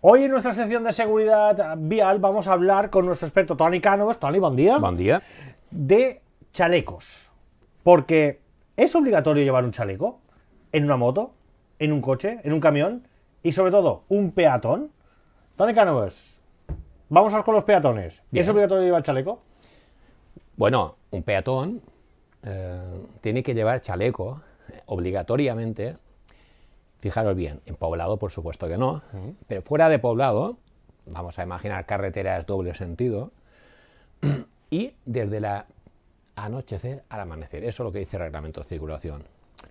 Hoy en nuestra sección de seguridad vial vamos a hablar con nuestro experto Tony Cánovas. Tony, buen día. Buen día. De chalecos. Porque ¿es obligatorio llevar un chaleco? ¿En una moto? ¿En un coche? ¿En un camión? Y sobre todo, ¿un peatón? Tony Cánovas, vamos a ver con los peatones. ¿Es obligatorio llevar chaleco? Bueno, un peatón eh, tiene que llevar chaleco obligatoriamente Fijaros bien, en poblado por supuesto que no, pero fuera de poblado, vamos a imaginar carreteras doble sentido, y desde la anochecer al amanecer. Eso es lo que dice el reglamento de circulación.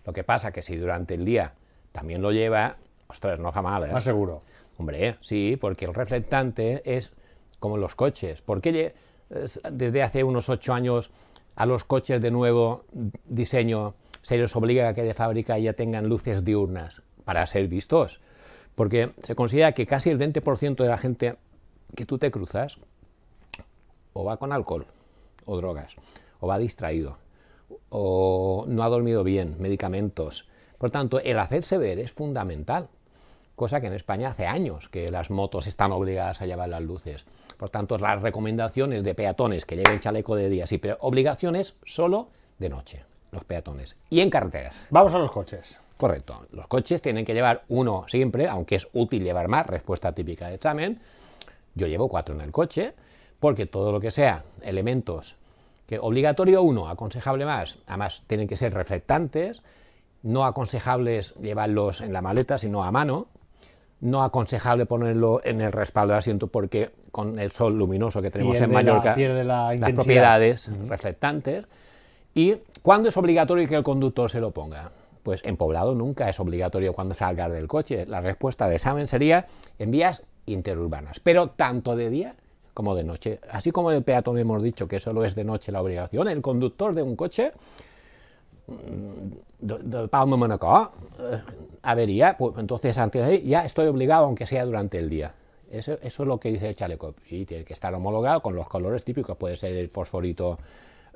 Lo que pasa que si durante el día también lo lleva, ostras, no jamás. ¿eh? Más seguro. Hombre, sí, porque el reflectante es como los coches. ¿Por qué desde hace unos ocho años a los coches de nuevo diseño se les obliga a que de fábrica ya tengan luces diurnas? para ser vistos. Porque se considera que casi el 20% de la gente que tú te cruzas o va con alcohol o drogas, o va distraído, o no ha dormido bien, medicamentos. Por tanto, el hacerse ver es fundamental, cosa que en España hace años que las motos están obligadas a llevar las luces. Por tanto, las recomendaciones de peatones que lleven chaleco de día, sí, pero obligaciones solo de noche, los peatones, y en carreteras. Vamos a los coches. Correcto. Los coches tienen que llevar uno siempre, aunque es útil llevar más, respuesta típica de examen. Yo llevo cuatro en el coche, porque todo lo que sea elementos que obligatorio uno, aconsejable más, además tienen que ser reflectantes, no aconsejables llevarlos en la maleta, sino a mano, no aconsejable ponerlo en el respaldo de asiento porque con el sol luminoso que tenemos en Mallorca, la, las propiedades reflectantes. ¿Y cuándo es obligatorio que el conductor se lo ponga? pues en poblado nunca es obligatorio cuando salgas del coche. La respuesta de examen sería en vías interurbanas, pero tanto de día como de noche. Así como en el peatón hemos dicho que solo es de noche la obligación, el conductor de un coche mm, de Palma eh, avería, pues entonces antes de ahí ya estoy obligado, aunque sea durante el día. Eso, eso, es lo que dice el chaleco. Y tiene que estar homologado con los colores típicos, puede ser el fosforito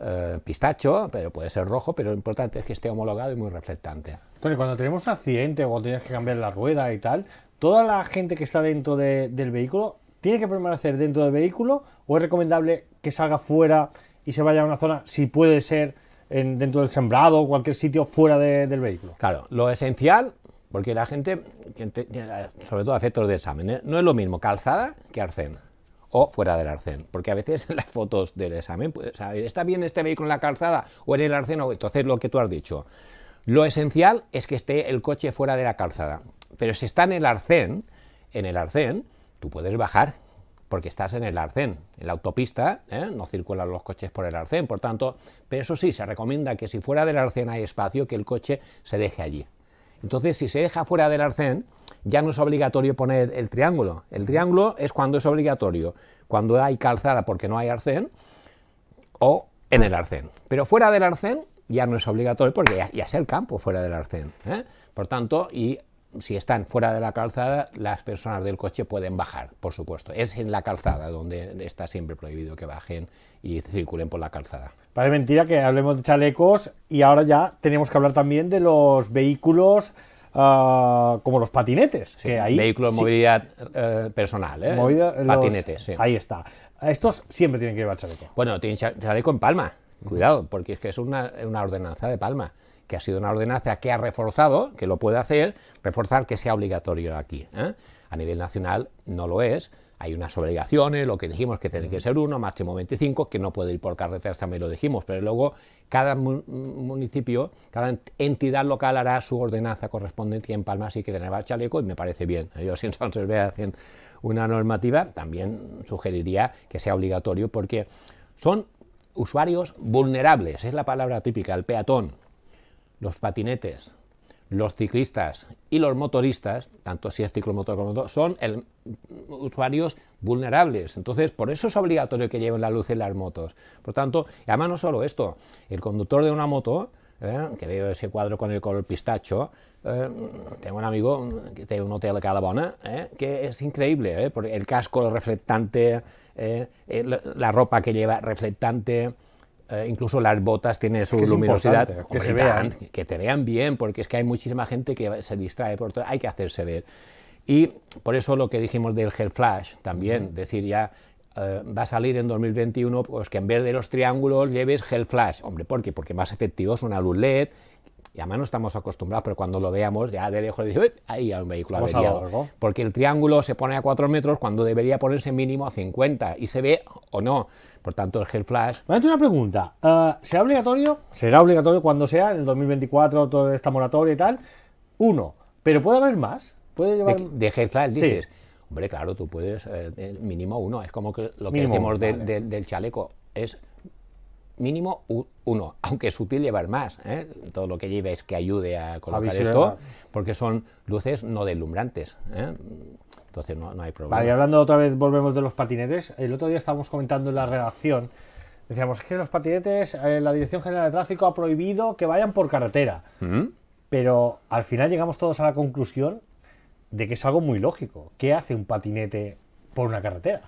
eh, pistacho, pero puede ser rojo, pero lo importante es que esté homologado y muy reflectante. Tony, cuando tenemos un accidente o tienes que cambiar la rueda y tal, ¿toda la gente que está dentro del vehículo tiene que permanecer dentro del vehículo o es recomendable que salga fuera y se vaya a una zona, si puede ser, dentro del sembrado o cualquier sitio fuera del vehículo? Claro, lo esencial porque la gente, eh, sobre todo a efectos de examen, ¿eh? no es lo mismo calzada que arcén o fuera del arcén. Porque a veces en las fotos del examen, pues, ¿está bien este vehículo en la calzada o en el arcén? O... Entonces, lo que tú has dicho. Lo esencial es que esté el coche fuera de la calzada. Pero si está en el arcén, en el arcén, tú puedes bajar porque estás en el arcén. En la autopista ¿eh? no circulan los coches por el arcén, por tanto, pero eso sí, se recomienda que si fuera del arcén hay espacio, que el coche se deje allí. Entonces, si se deja fuera del arcén, ya no es obligatorio poner el triángulo. El triángulo es cuando es obligatorio, cuando hay calzada porque no hay arcén o en el arcén. Pero fuera del arcén ya no es obligatorio porque ya, es el campo fuera del arcén. ¿eh? Por tanto, y si están fuera de la calzada, las personas del coche pueden bajar, por supuesto. Es en la calzada donde está siempre prohibido que bajen y circulen por la calzada. Parece mentira que hablemos de chalecos y ahora ya tenemos que hablar también de los vehículos Ah, como los patinetes. vehículos de movilidad eh, personal, ¿eh? patinetes, Ahí está. Estos siempre tienen que llevar chaleco. Bueno, tienen chaleco en Palma, cuidado, porque es que es una, ordenanza de Palma que ha sido una ordenanza que ha reforzado, que lo puede hacer, reforzar que sea obligatorio aquí. ¿eh? A nivel nacional no lo es, hay unas obligaciones, lo que dijimos que tiene que ser uno, máximo 25, que no puede ir por carreteras, también lo dijimos, pero luego cada municipio, cada entidad local hará su ordenanza correspondiente y en Palma sí que tener chaleco y me parece bien. Ellos en San hacen una normativa, también sugeriría que sea obligatorio porque son usuarios vulnerables, es la palabra típica, el peatón, los patinetes, los ciclistas y los motoristas, tanto si es ciclomotor como motor, son el, mm, usuarios vulnerables. Entonces, por eso es obligatorio que lleven la luz en las motos. Por tanto, además no solo esto, el conductor de una moto, ¿eh? que veo ese cuadro con el color pistacho, ¿eh? tengo un amigo que tiene un hotel de Calabona, ¿eh? que es increíble, porque el casco reflectante, la ropa que lleva reflectante, eh, incluso las botas tienen su luminosidad. Que, vean. que te vean bien, porque es que hay muchísima gente que se distrae, por todo, hay que hacerse ver. Y por eso lo que dijimos del gel flash también, decir ya eh, va a salir en 2021 pues que en vez de los triángulos lleves gel flash. Hombre, ¿por qué? Porque más efectivo es una luz LED y además no estamos acostumbrados, pero cuando lo veamos, ya de lejos, dice, ahí hay un vehículo averiado. Porque el triángulo se pone a 4 metros cuando debería ponerse mínimo a 50 y se ve o no. Por tanto, el gel flash. Me ha hecho una pregunta. Eh, ¿Será obligatorio? Será obligatorio cuando sea, en el 2024, toda esta moratoria y tal. Uno. ¿Pero puede haber más? ¿Puede llevar... de, de flash, dices. Hombre, claro, tú puedes, eh, eh, mínimo uno. Es como que lo que mínimo, decimos del chaleco. Es mínimo uno, aunque es útil llevar más, ¿eh? todo lo que lleves que ayude a colocar esto, porque son luces no deslumbrantes. ¿eh? Entonces no, hay problema. y hablando otra vez, volvemos de los patinetes. El otro día estábamos comentando en la redacción, decíamos que los patinetes, eh, la Dirección General de Tráfico ha prohibido que vayan por carretera. Pero al final llegamos todos a la conclusión de que es algo muy lógico. ¿Qué hace un patinete por una carretera?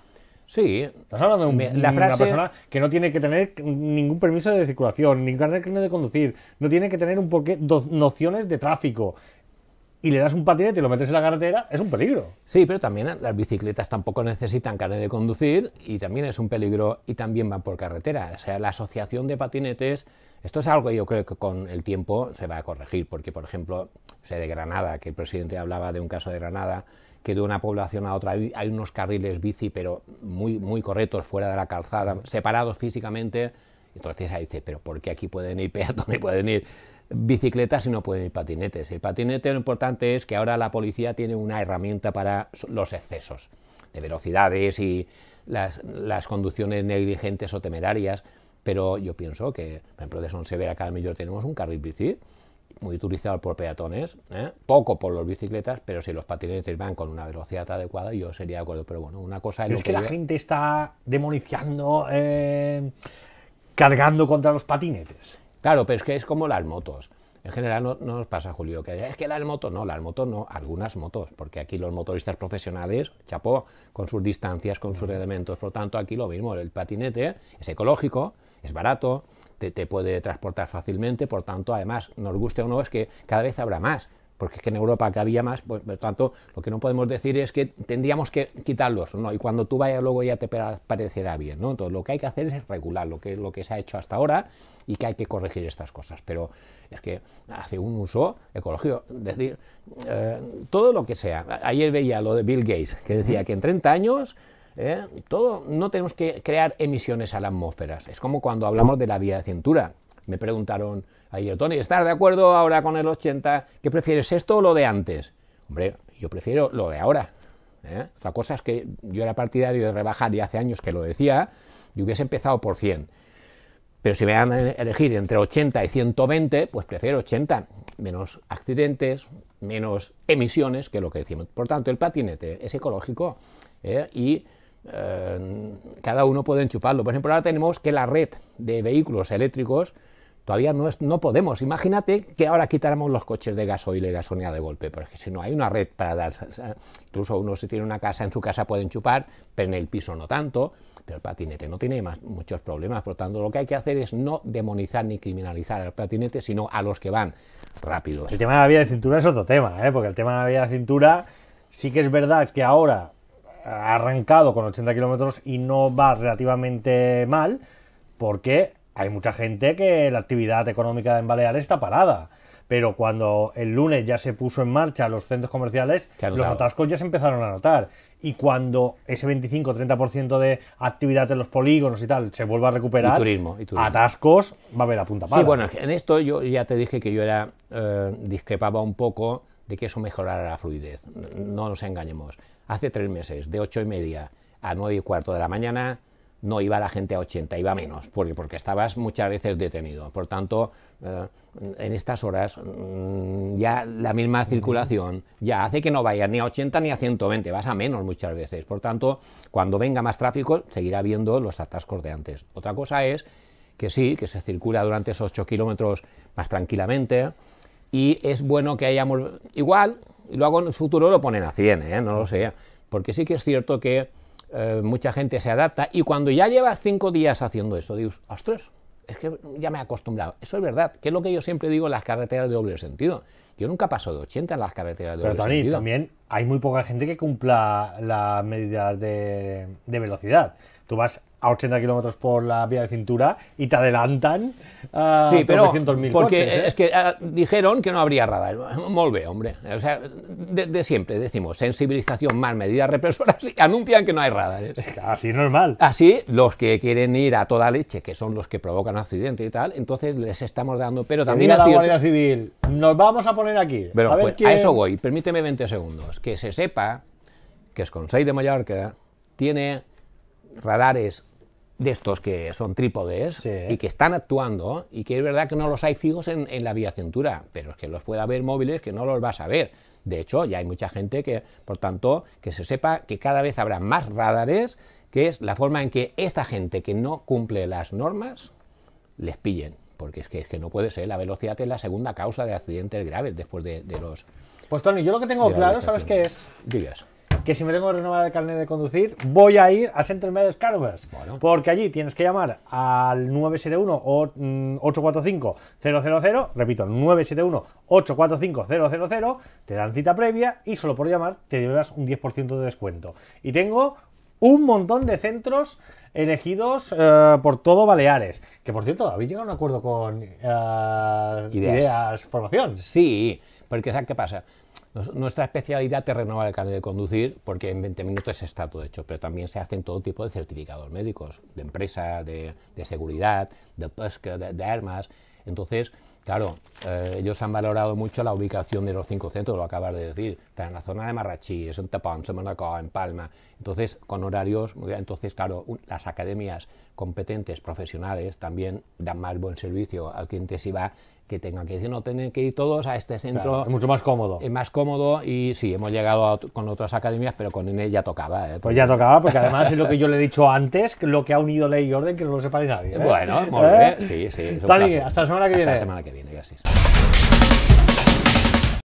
Sí. Estás hablando de una persona que no tiene que tener ningún permiso de circulación, ningún carnet de conducir, no tiene que tener un porqué, nociones de tráfico y le das un patinete y lo metes en la carretera, es un peligro. Sí, pero también las bicicletas tampoco necesitan carnet de conducir y también es un peligro y también van por carretera. O sea, la asociación de patinetes, esto es algo que yo creo que con el tiempo se va a corregir, porque por ejemplo, sé de Granada, que el presidente hablaba de un caso de Granada, que de una población a otra hay unos carriles bici, pero muy, muy correctos, fuera de la calzada, separados físicamente. Entonces ahí dice, pero ¿por qué aquí pueden ir peatones y pueden ir? bicicletas y no pueden ir patinetes. El patinete lo importante es que ahora la policía tiene una herramienta para los excesos de velocidades y las, conducciones negligentes o temerarias, pero yo pienso que, por ejemplo, de Severa acá al Millor tenemos un carril bici muy utilizado por peatones, ¿eh? poco por los bicicletas, pero si los patinetes van con una velocidad adecuada, yo sería de acuerdo. Pero bueno, una cosa es... lo es que, la gente está demoniciando eh, cargando contra los patinetes. Claro, pero es que es como las motos. En general no, nos pasa, Julio, que es que las motos, no, las motos no, algunas motos, porque aquí los motoristas profesionales, chapó, con sus distancias, con sus elementos, por tanto aquí lo mismo, el patinete es ecológico, es barato, te, te puede transportar fácilmente, por tanto además, nos guste o no, es que cada vez habrá más, porque es que en Europa que había más, pues, por tanto, lo que no podemos decir es que tendríamos que quitarlos, ¿no? Y cuando tú vayas luego ya te parecerá bien, ¿no? Entonces, lo que hay que hacer es regular lo que, lo que se ha hecho hasta ahora y que hay que corregir estas cosas, pero es que hace un uso ecológico, es decir, eh, todo lo que sea. Ayer veía lo de Bill Gates, que decía que en 30 años eh, Todo, no tenemos que crear emisiones a la atmósfera. Es como cuando hablamos de la vía de cintura. Me preguntaron ayer, Tony, ¿estás de acuerdo ahora con el 80? ¿Qué prefieres, esto o lo de antes? Hombre, yo prefiero lo de ahora. ¿eh? Otra cosa es que yo era partidario de rebajar y hace años que lo decía y hubiese empezado por 100. Pero si me van a elegir entre 80 y 120, pues prefiero 80. Menos accidentes, menos emisiones que lo que decimos. Por tanto, el patinete es ecológico ¿eh? y eh, cada uno puede enchuparlo Por ejemplo, ahora tenemos que la red de vehículos eléctricos Todavía no, no podemos. Imagínate que ahora quitáramos los coches de gasoil y gasolina de golpe, pero es que si no hay una red para dar. incluso uno si tiene una casa, en su casa pueden chupar, pero en el piso no tanto. Pero el patinete no tiene muchos problemas. Por lo tanto, lo que hay que hacer es no demonizar ni criminalizar al patinete, sino a los que van rápidos. El tema de la vía de cintura es otro tema, ¿eh? porque el tema de la vía de cintura sí que es verdad que ahora ha arrancado con 80 kilómetros y no va relativamente mal, porque hay mucha gente que la actividad económica en Baleares está parada. Pero cuando el lunes ya se puso en marcha los centros comerciales, los atascos ya se empezaron a notar. Y cuando ese 25-30% de actividad en los polígonos y tal se vuelva a recuperar, atascos va a haber a punta para. Sí, bueno, en esto yo ya te dije que yo era eh, discrepaba un poco de que eso mejorara la fluidez. No nos engañemos. Hace tres meses, de ocho y media a nueve y cuarto de la mañana, no iba la gente a 80, iba menos, porque, porque estabas muchas veces detenido. Por tanto, eh, en estas horas mm, ya la misma circulación ya hace que no vaya ni a 80 ni a 120, vas a menos muchas veces. Por tanto, cuando venga más tráfico, seguirá viendo los atascos de antes. Otra cosa es que sí, que se circula durante esos 8 kilómetros más tranquilamente y es bueno que hayamos... Igual, y luego en el futuro lo ponen a 100, ¿eh? no lo sé, porque sí que es cierto que eh, mucha gente se adapta y cuando ya llevas cinco días haciendo eso, dices, ostras, es que ya me he acostumbrado. Eso es verdad, que es lo que yo siempre digo en las carreteras de doble sentido. Yo nunca paso de 80 en las carreteras de Pero, Tony, también hay muy poca gente que cumpla las medidas de velocidad. Tú vas a 80 kilómetros por la vía de cintura y te adelantan a ah, sí, pero porque ¿eh? es que ah, dijeron que no habría radar. Molve, hombre. O sea, de, siempre decimos sensibilización más medidas represoras y anuncian que no hay radar. Así normal. Así los que quieren ir a toda leche, que son los que provocan accidentes y tal, entonces les estamos dando, pero también la Guardia Civil. Nos vamos a poner aquí. Pero, a, pues, eso voy. Permíteme 20 segundos. Que se sepa que es con 6 de Mallorca tiene radares de estos que son trípodes y que están actuando, y que es verdad que no los hay fijos en, la vía cintura, pero es que los puede haber móviles que no los vas a ver. De hecho, ya hay mucha gente que, por tanto, que se sepa que cada vez habrá más radares, que es la forma en que esta gente que no cumple las normas les pillen. Porque es que, que no puede ser, la velocidad es la segunda causa de accidentes graves después de, los... Pues Tony, yo lo que tengo claro, ¿sabes qué es? eso que si me tengo que renovar el carnet de conducir, voy a ir a Central Media Carvers. Porque allí tienes que llamar al 971 845 000, repito, 971 845 000, te dan cita previa y solo por llamar te llevas un 10% de descuento. Y tengo un montón de centros elegidos eh, por todo Baleares. Que por cierto, habéis llegado a un acuerdo con eh, ideas. Formación. Sí, porque ¿sabes qué pasa? nuestra especialidad es renovar el carnet de conducir porque en 20 minutos está todo hecho, pero también se hacen todo tipo de certificados médicos, de empresa, de, seguridad, de pesca, de, armas. Entonces, Claro, eh, ellos han valorado mucho la ubicación de los cinco centros, lo acabas de decir. Está en la zona de Marrachí, en Tapón, en Manacó, en Palma, entonces, con horarios, entonces, claro, las academias competentes, profesionales, también dan más buen servicio al cliente si va que tengan que decir, no, tienen que ir todos a este centro. es mucho más cómodo. Es más cómodo y sí, hemos llegado con otras academias, pero con INE ya tocaba. ¿eh? Pues ya tocaba, porque además es lo que yo le he dicho antes, lo que ha unido ley y orden, que no lo separe nadie. ¿eh? Bueno, ¿Eh? sí, sí. hasta la semana que viene. Hasta la semana que viene, gracias.